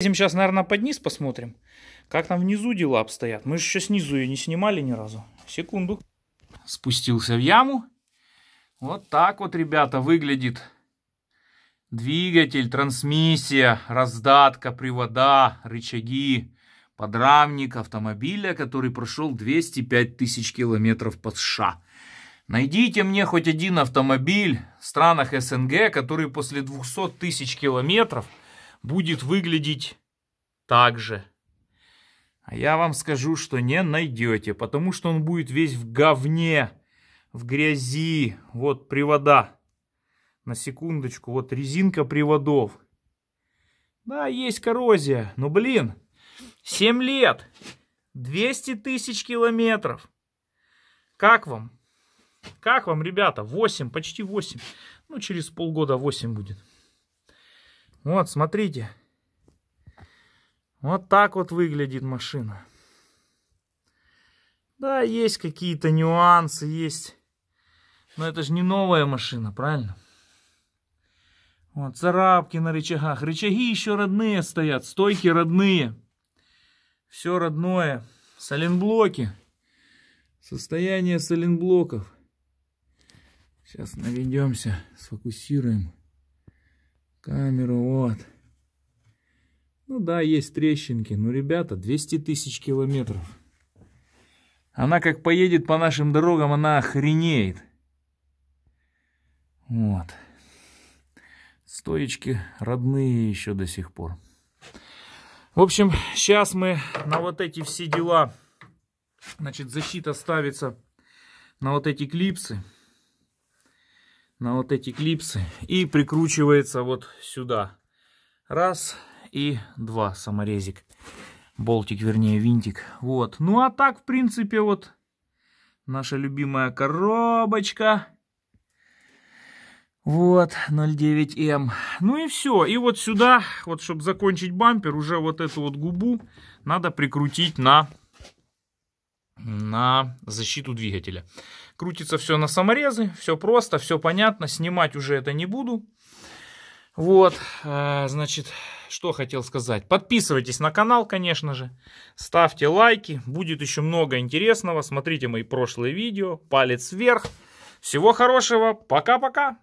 Едем сейчас, наверное, под низ посмотрим, как там внизу дела обстоят. Мы же еще снизу ее не снимали ни разу. Секунду. Спустился в яму. Вот так вот, ребята, выглядит двигатель, трансмиссия, раздатка, привода, рычаги, подрамник автомобиля, который прошел 205 тысяч километров под США. Найдите мне хоть один автомобиль в странах СНГ, который после 200 тысяч километров – будет выглядеть так же. А я вам скажу, что не найдете, потому что он будет весь в говне, в грязи. Вот привода. На секундочку, вот резинка приводов. Да, есть коррозия, но, блин, 7 лет, 200 тысяч километров. Как вам? Как вам, ребята? 8, почти 8. Ну, через полгода 8 будет. Вот, смотрите. Вот так вот выглядит машина. Да, есть какие-то нюансы, есть. Но это же не новая машина, правильно? Вот, царапки на рычагах. Рычаги еще родные стоят, стойки родные. Все родное. Соленблоки. Состояние соленблоков. Сейчас наведемся, сфокусируем. Камеру, вот. Ну да, есть трещинки. Ну, ребята, 200 тысяч километров. Она как поедет по нашим дорогам, она охренеет. Вот. Стоечки родные еще до сих пор. В общем, сейчас мы на вот эти все дела, значит, защита ставится на вот эти клипсы на вот эти клипсы и прикручивается вот сюда. Раз и два саморезик. Болтик, вернее, винтик. Вот. Ну а так, в принципе, вот наша любимая коробочка. Вот, 0,9М. Эм. Ну и все. И вот сюда, вот чтобы закончить бампер, уже вот эту вот губу надо прикрутить на на защиту двигателя. Крутится все на саморезы, все просто, все понятно, снимать уже это не буду. Вот, э, значит, что хотел сказать. Подписывайтесь на канал, конечно же, ставьте лайки, будет еще много интересного. Смотрите мои прошлые видео, палец вверх. Всего хорошего, пока-пока!